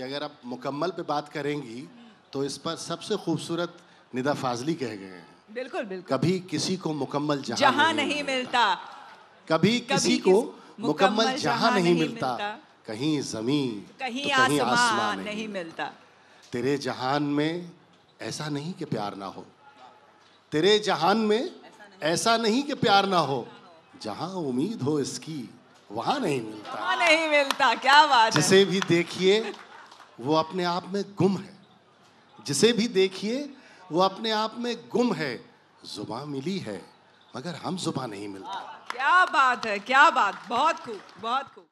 कि अगर आप मुकम्मल पे बात करेंगी तो इस पर सबसे खूबसूरत निदा फाजली कह गए हैं बिल्कुल बिल्कुल कभी किसी को मुकम्मल जहां, जहां नहीं, नहीं मिलता कभी किसी को मुकम्मल जहां नहीं मिलता कहीं जमीन तो कहीं आसमान नहीं मिलता तेरे जहान में ऐसा नहीं कि प्यार ना हो तेरे जहान में ऐसा नहीं कि प्यार ना हो जहां उम्मीद हो इसकी वहां नहीं मिलता वहां नहीं मिलता क्या बात जिसे भी देखिए वो अपने आप में गुम है जिसे भी देखिए वो अपने आप में गुम है जुबा मिली है मगर हम जुबा नहीं मिलता हाँ, क्या बात है क्या बात बहुत खूब बहुत खूब